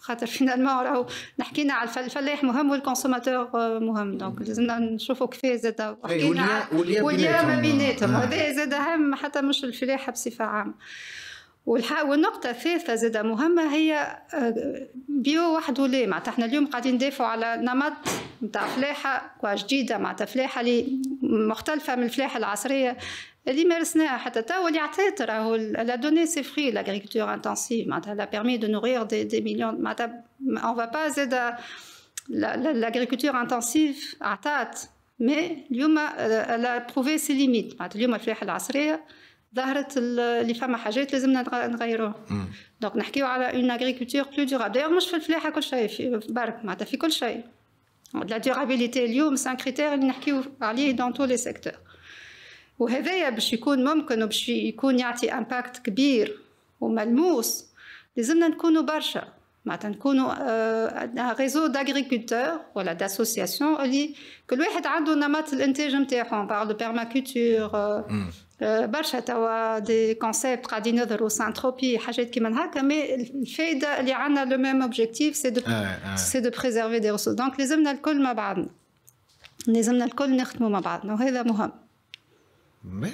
خاطر فينالمون راهو نحكينا على الفلاح مهم والكونسوماتور آه، مهم دونك لازمنا نشوفوا كيف زاد إيه، حكينا واليا ما بيناتهم آه. هذا زاد اهم حتى مش الفلاحه بصفه عامه والنقطة الثالثة زادة مهمة هي آه، بيو واحد ليه معناتها احنا اليوم قاعدين ندافعوا على نمط نتاع فلاحة كوا جديدة معناتها فلاحة اللي مختلفة من الفلاحة العصرية اللي مارسناها حتى توا اللي عطات راهو لا دوني سي فري لاغريكتور انتنسيف معناتها لا بيرمي دو نوغيغ دي, دي مليون معناتها اون فا با زادة لاغريكتور انتنسيف عطات مي اليوم لا بروفي سي ليميت معناتها اليوم الفلاحة العصرية ظهرت اللي فما حاجات لازمنا نغيروها دونك نحكيو على اون اغريكولتور بلو دورابل دايوغ مش في الفلاحه كل شيء في برك معناتها في كل شيء لا دورابيليتي اليوم سان كريتير اللي نحكيو عليه دون تو لي سيكتور وهذايا باش يكون ممكن وباش يكون يعطي امباكت كبير وملموس لازمنا نكونوا برشا معناتها نكونوا آه ريزو داغريكولتور ولا داسوسياسيون اللي كل واحد عنده نمط الانتاج نتاعهم باغ لو بيرماكولتور أه، برشا توا دي كونسيبت قاعدين يظهروا سانتروبي حاجات كيما هكا مي الفائده اللي عندنا لو ميم اوبجيكتيف سي دو سي دو بريزيرفي دي ريسورس دونك لازمنا الكل مع بعضنا لازمنا الكل نخدموا مع بعضنا وهذا مهم مي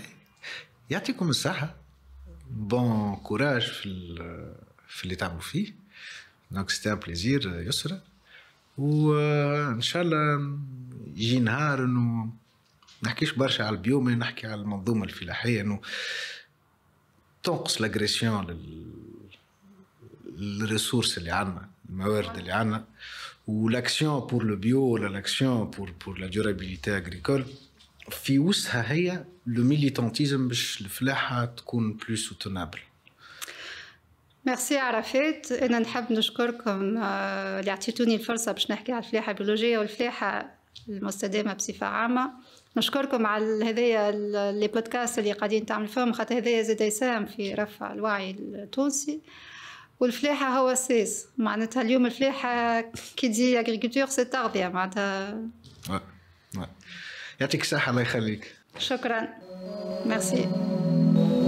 يعطيكم الصحة بون كوراج في في اللي تعملوا فيه دونك سيتي آه، ان بليزير يسرى وان شاء الله يجي نهار انه نحكيش برشا على البيومي نحكي على المنظومه الفلاحيه انه تنقص لاغريسيون للريسورس اللي عندنا الموارد اللي عندنا ولاكسيون بور لو بيو ولا لاكسيون بور بور لا ديورابيليتي اغريكول في وسها هي لو ميليتانتيزم باش الفلاحه تكون بلو سوتونابل ميرسي عرفات انا نحب نشكركم آه، اللي عطيتوني الفرصه باش نحكي على الفلاحه البيولوجيه والفلاحه المستدامه بصفه عامه نشكركم على هذايا لي بودكاست اللي قاعدين تعمل فيهم خاطر هذايا زاد يساهم في رفع الوعي التونسي والفلاحة هو السيس معناتها اليوم الفلاحة كي دي أغريكولتور سي تغذية معناتها يعطيك الصحة الله يخليك شكرا ميرسي